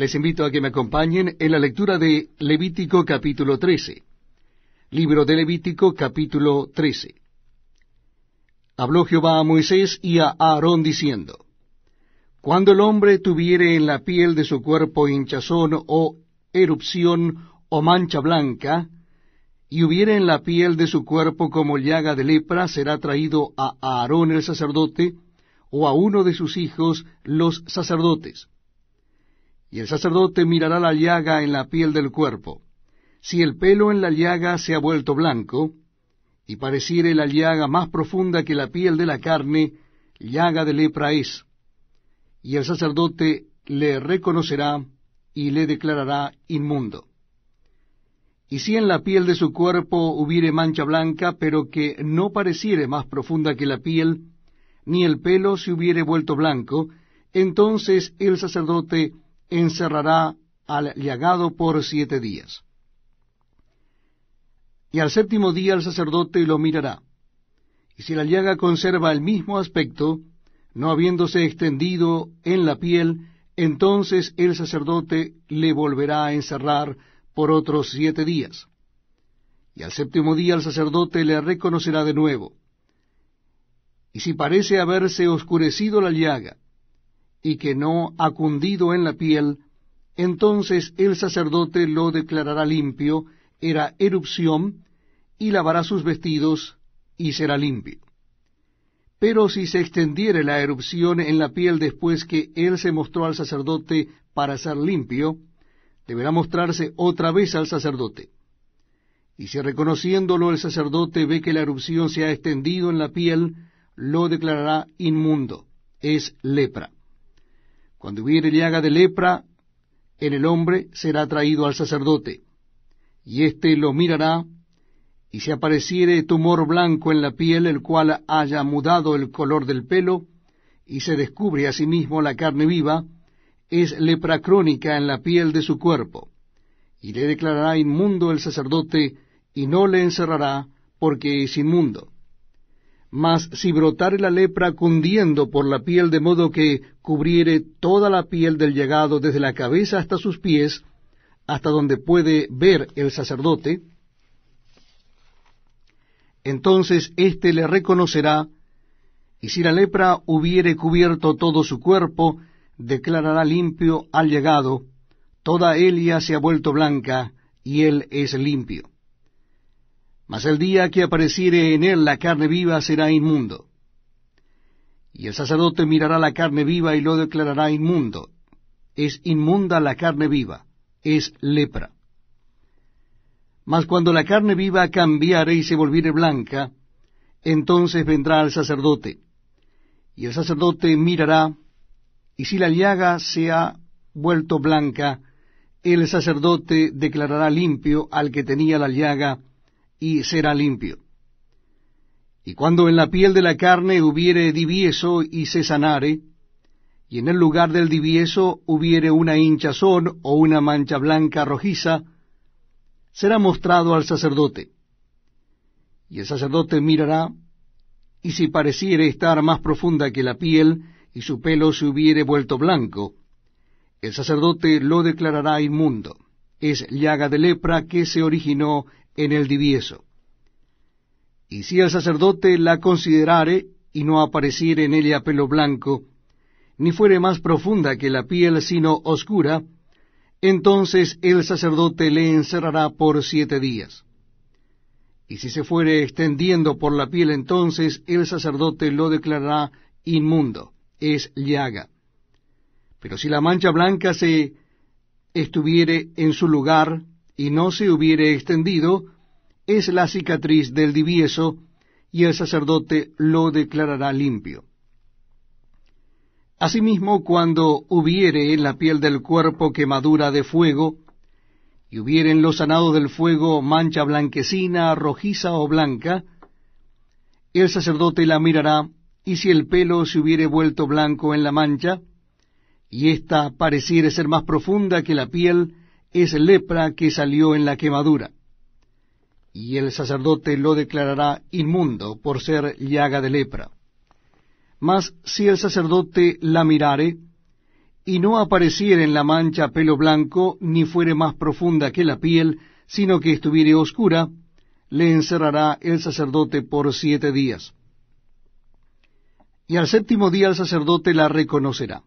Les invito a que me acompañen en la lectura de Levítico capítulo 13. Libro de Levítico capítulo 13. Habló Jehová a Moisés y a Aarón diciendo, Cuando el hombre tuviere en la piel de su cuerpo hinchazón o erupción o mancha blanca, y hubiere en la piel de su cuerpo como llaga de lepra, será traído a Aarón el sacerdote, o a uno de sus hijos los sacerdotes y el sacerdote mirará la llaga en la piel del cuerpo. Si el pelo en la llaga se ha vuelto blanco, y pareciere la llaga más profunda que la piel de la carne, llaga de lepra es. Y el sacerdote le reconocerá y le declarará inmundo. Y si en la piel de su cuerpo hubiere mancha blanca, pero que no pareciere más profunda que la piel, ni el pelo se hubiere vuelto blanco, entonces el sacerdote encerrará al llagado por siete días. Y al séptimo día el sacerdote lo mirará. Y si la llaga conserva el mismo aspecto, no habiéndose extendido en la piel, entonces el sacerdote le volverá a encerrar por otros siete días. Y al séptimo día el sacerdote le reconocerá de nuevo. Y si parece haberse oscurecido la llaga, y que no ha cundido en la piel, entonces el sacerdote lo declarará limpio, era erupción, y lavará sus vestidos, y será limpio. Pero si se extendiere la erupción en la piel después que él se mostró al sacerdote para ser limpio, deberá mostrarse otra vez al sacerdote. Y si reconociéndolo el sacerdote ve que la erupción se ha extendido en la piel, lo declarará inmundo, es lepra. Cuando hubiere llaga de lepra en el hombre, será traído al sacerdote, y éste lo mirará, y si apareciere tumor blanco en la piel, el cual haya mudado el color del pelo, y se descubre asimismo sí la carne viva, es lepra crónica en la piel de su cuerpo, y le declarará inmundo el sacerdote, y no le encerrará, porque es inmundo. Mas si brotare la lepra cundiendo por la piel de modo que cubriere toda la piel del llegado desde la cabeza hasta sus pies, hasta donde puede ver el sacerdote, entonces éste le reconocerá, y si la lepra hubiere cubierto todo su cuerpo, declarará limpio al llegado, toda Elia se ha vuelto blanca, y él es limpio mas el día que apareciere en él la carne viva será inmundo. Y el sacerdote mirará la carne viva y lo declarará inmundo. Es inmunda la carne viva, es lepra. Mas cuando la carne viva cambiare y se volviere blanca, entonces vendrá el sacerdote. Y el sacerdote mirará, y si la llaga se ha vuelto blanca, el sacerdote declarará limpio al que tenía la llaga, y será limpio. Y cuando en la piel de la carne hubiere divieso y se sanare, y en el lugar del divieso hubiere una hinchazón o una mancha blanca rojiza, será mostrado al sacerdote. Y el sacerdote mirará, y si pareciere estar más profunda que la piel, y su pelo se hubiere vuelto blanco, el sacerdote lo declarará inmundo. Es llaga de lepra que se originó en el divieso. Y si el sacerdote la considerare y no apareciere en ella pelo blanco, ni fuere más profunda que la piel, sino oscura, entonces el sacerdote le encerrará por siete días. Y si se fuere extendiendo por la piel, entonces el sacerdote lo declarará inmundo, es llaga. Pero si la mancha blanca se estuviere en su lugar, y no se hubiere extendido, es la cicatriz del divieso, y el sacerdote lo declarará limpio. Asimismo, cuando hubiere en la piel del cuerpo quemadura de fuego, y hubiere en lo sanado del fuego mancha blanquecina, rojiza o blanca, el sacerdote la mirará, y si el pelo se hubiere vuelto blanco en la mancha, y ésta pareciere ser más profunda que la piel, es lepra que salió en la quemadura. Y el sacerdote lo declarará inmundo por ser llaga de lepra. Mas si el sacerdote la mirare, y no apareciere en la mancha pelo blanco, ni fuere más profunda que la piel, sino que estuviere oscura, le encerrará el sacerdote por siete días. Y al séptimo día el sacerdote la reconocerá.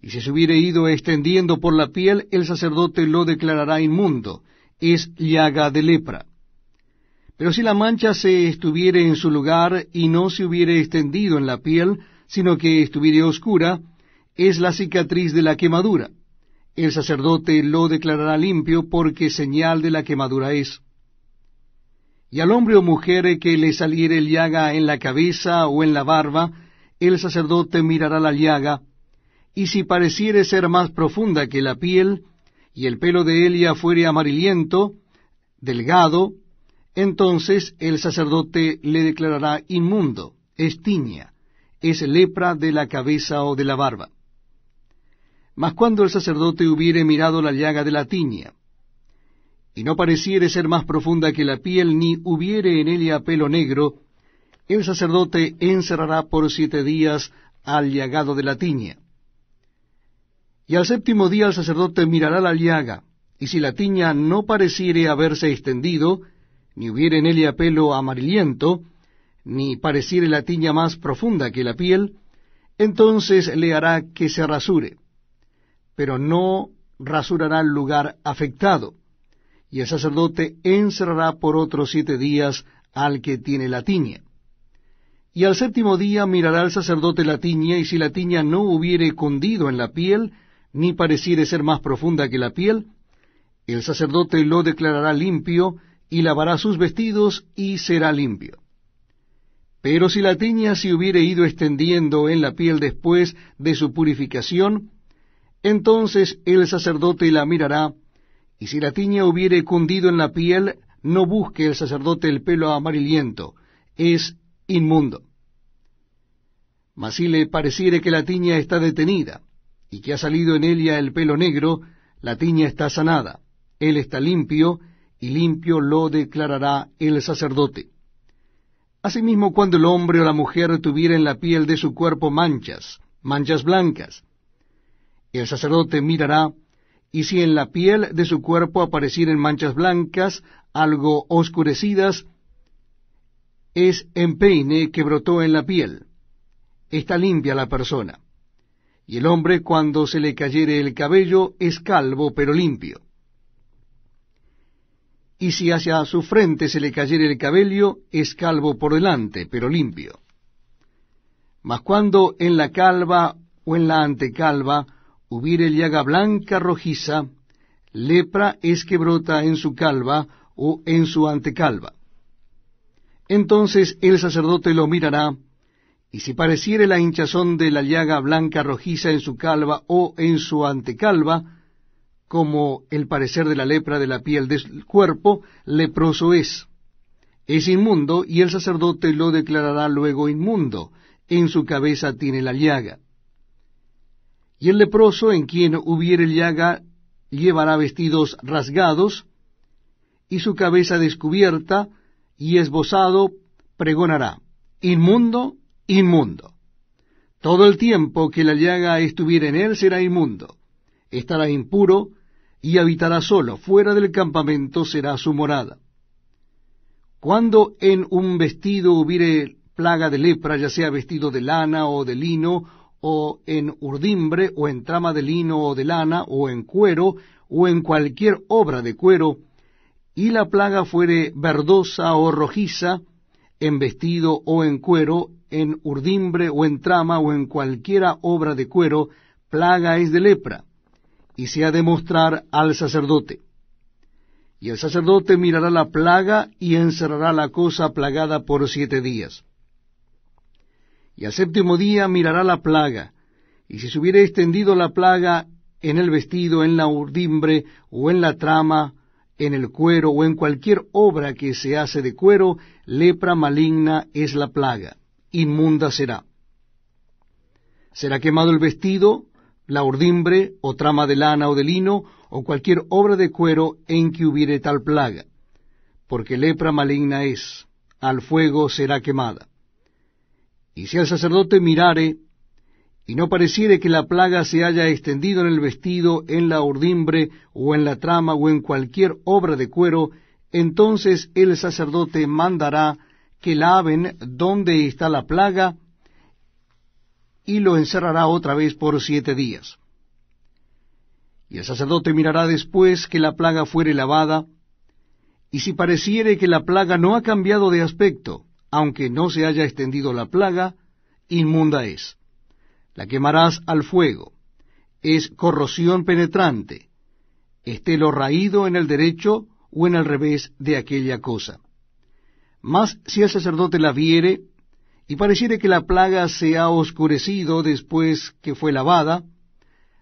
Y si se hubiere ido extendiendo por la piel, el sacerdote lo declarará inmundo, es llaga de lepra. Pero si la mancha se estuviere en su lugar y no se hubiere extendido en la piel, sino que estuviere oscura, es la cicatriz de la quemadura. El sacerdote lo declarará limpio porque señal de la quemadura es. Y al hombre o mujer que le saliere llaga en la cabeza o en la barba, el sacerdote mirará la llaga, y si pareciere ser más profunda que la piel, y el pelo de Elia fuere amarillento, delgado, entonces el sacerdote le declarará inmundo, es tiña, es lepra de la cabeza o de la barba. Mas cuando el sacerdote hubiere mirado la llaga de la tiña, y no pareciere ser más profunda que la piel, ni hubiere en ella pelo negro, el sacerdote encerrará por siete días al llagado de la tiña y al séptimo día el sacerdote mirará la llaga, y si la tiña no pareciere haberse extendido, ni hubiere en ella pelo amarillento, ni pareciere la tiña más profunda que la piel, entonces le hará que se rasure, pero no rasurará el lugar afectado, y el sacerdote encerrará por otros siete días al que tiene la tiña. Y al séptimo día mirará el sacerdote la tiña, y si la tiña no hubiere cundido en la piel, ni pareciere ser más profunda que la piel, el sacerdote lo declarará limpio y lavará sus vestidos y será limpio. Pero si la tiña se hubiere ido extendiendo en la piel después de su purificación, entonces el sacerdote la mirará, y si la tiña hubiere cundido en la piel, no busque el sacerdote el pelo amarillento, es inmundo. Mas si le pareciere que la tiña está detenida, y que ha salido en ella el pelo negro, la tiña está sanada. Él está limpio, y limpio lo declarará el sacerdote. Asimismo, cuando el hombre o la mujer tuviera en la piel de su cuerpo manchas, manchas blancas, el sacerdote mirará, y si en la piel de su cuerpo aparecieren manchas blancas, algo oscurecidas, es empeine que brotó en la piel. Está limpia la persona. Y el hombre cuando se le cayere el cabello es calvo pero limpio. Y si hacia su frente se le cayere el cabello, es calvo por delante, pero limpio. Mas cuando en la calva o en la antecalva hubiere llaga blanca rojiza, lepra es que brota en su calva o en su antecalva. Entonces el sacerdote lo mirará, y si pareciere la hinchazón de la llaga blanca rojiza en su calva o en su antecalva, como el parecer de la lepra de la piel del cuerpo, leproso es. Es inmundo y el sacerdote lo declarará luego inmundo. En su cabeza tiene la llaga. Y el leproso en quien hubiere llaga llevará vestidos rasgados y su cabeza descubierta y esbozado pregonará. Inmundo inmundo. Todo el tiempo que la llaga estuviera en él será inmundo. Estará impuro y habitará solo. Fuera del campamento será su morada. Cuando en un vestido hubiere plaga de lepra, ya sea vestido de lana o de lino, o en urdimbre, o en trama de lino o de lana, o en cuero, o en cualquier obra de cuero, y la plaga fuere verdosa o rojiza, en vestido o en cuero, en urdimbre o en trama o en cualquiera obra de cuero, plaga es de lepra, y se ha de mostrar al sacerdote. Y el sacerdote mirará la plaga y encerrará la cosa plagada por siete días. Y al séptimo día mirará la plaga, y si se hubiera extendido la plaga en el vestido, en la urdimbre o en la trama, en el cuero o en cualquier obra que se hace de cuero, lepra maligna es la plaga inmunda será. Será quemado el vestido, la urdimbre, o trama de lana o de lino, o cualquier obra de cuero en que hubiere tal plaga, porque lepra maligna es, al fuego será quemada. Y si el sacerdote mirare, y no pareciere que la plaga se haya extendido en el vestido, en la urdimbre, o en la trama, o en cualquier obra de cuero, entonces el sacerdote mandará que laven donde está la plaga y lo encerrará otra vez por siete días. Y el sacerdote mirará después que la plaga fuere lavada, y si pareciere que la plaga no ha cambiado de aspecto, aunque no se haya extendido la plaga, inmunda es. La quemarás al fuego. Es corrosión penetrante, esté lo raído en el derecho o en el revés de aquella cosa. Mas si el sacerdote la viere, y pareciere que la plaga se ha oscurecido después que fue lavada,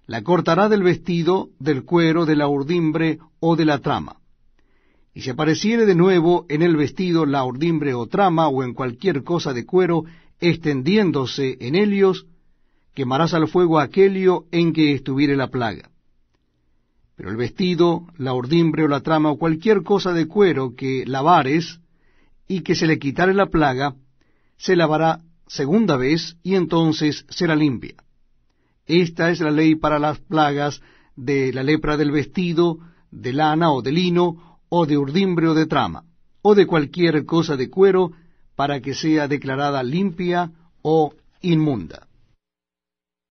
la cortará del vestido, del cuero, de la urdimbre o de la trama. Y si apareciere de nuevo en el vestido la urdimbre o trama o en cualquier cosa de cuero extendiéndose en ellos, quemarás al fuego aquelio en que estuviere la plaga. Pero el vestido, la urdimbre o la trama o cualquier cosa de cuero que lavares, y que se le quitare la plaga, se lavará segunda vez y entonces será limpia. Esta es la ley para las plagas de la lepra del vestido, de lana o de lino, o de urdimbre o de trama, o de cualquier cosa de cuero, para que sea declarada limpia o inmunda.